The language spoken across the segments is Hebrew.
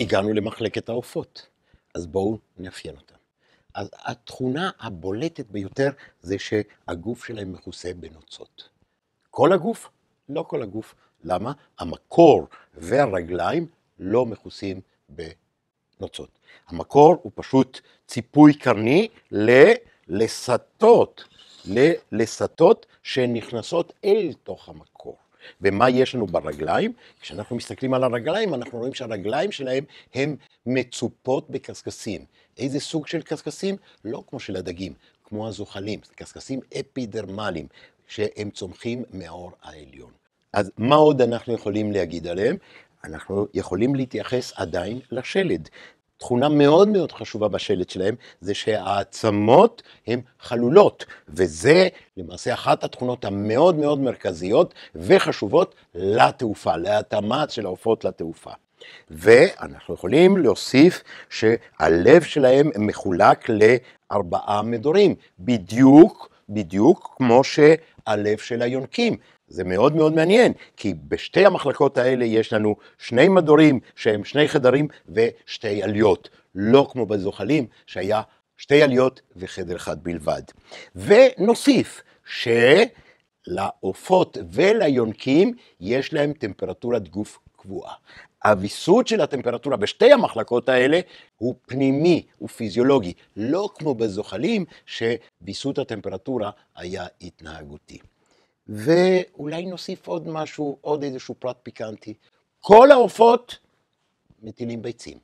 הגענו למחלקת העופות, אז בואו נאפיין אותה. אז התכונה הבולטת ביותר זה שהגוף שלהם מכוסה בנוצות. כל הגוף? לא כל הגוף. למה? המקור והרגליים לא מכוסים בנוצות. המקור הוא פשוט ציפוי קרני ללסתות, ללסתות שנכנסות אל תוך המקור. ומה יש לנו ברגליים? כשאנחנו מסתכלים על הרגליים, אנחנו רואים שהרגליים שלהם הן מצופות בקשקשים. איזה סוג של קשקשים? לא כמו של הדגים, כמו הזוחלים, קשקשים אפידרמליים, שהם צומחים מהאור העליון. אז מה עוד אנחנו יכולים להגיד עליהם? אנחנו יכולים להתייחס עדיין לשלד. תכונה מאוד מאוד חשובה בשלד שלהם, זה שהעצמות הן חלולות, וזה למעשה אחת התכונות המאוד מאוד מרכזיות וחשובות לתעופה, להתאמה של העופות לתעופה. ואנחנו יכולים להוסיף שהלב שלהם מחולק לארבעה מדורים, בדיוק, בדיוק כמו שהלב של היונקים. זה מאוד מאוד מעניין, כי בשתי המחלקות האלה יש לנו שני מדורים שהם שני חדרים ושתי עליות, לא כמו בזוחלים שהיה שתי עליות וחדר אחד בלבד. ונוסיף שלעופות וליונקים יש להם טמפרטורת גוף קבועה. הוויסות של הטמפרטורה בשתי המחלקות האלה הוא פנימי, הוא פיזיולוגי, לא כמו בזוחלים שוויסות הטמפרטורה היה התנהגותי. ואולי נוסיף עוד משהו, עוד איזשהו פרט פיקנטי. כל העופות מטילים ביצים.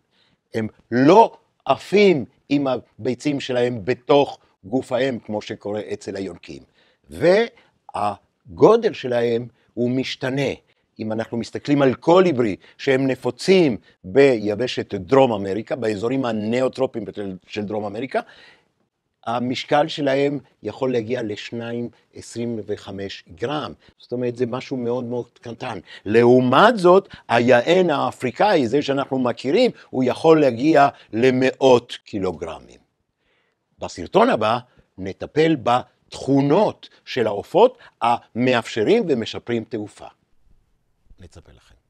הם לא עפים עם הביצים שלהם בתוך גוף האם, כמו שקורה אצל היונקים. והגודל שלהם הוא משתנה. אם אנחנו מסתכלים על קוליברי, שהם נפוצים ביבשת דרום אמריקה, באזורים הנאוטרופיים של דרום אמריקה, המשקל שלהם יכול להגיע ל-2.25 גרם. זאת אומרת, זה משהו מאוד מאוד קטן. לעומת זאת, היען האפריקאי, זה שאנחנו מכירים, הוא יכול להגיע למאות קילוגרמים. בסרטון הבא נטפל בתכונות של העופות המאפשרים ומשפרים תעופה. נצפה לכם.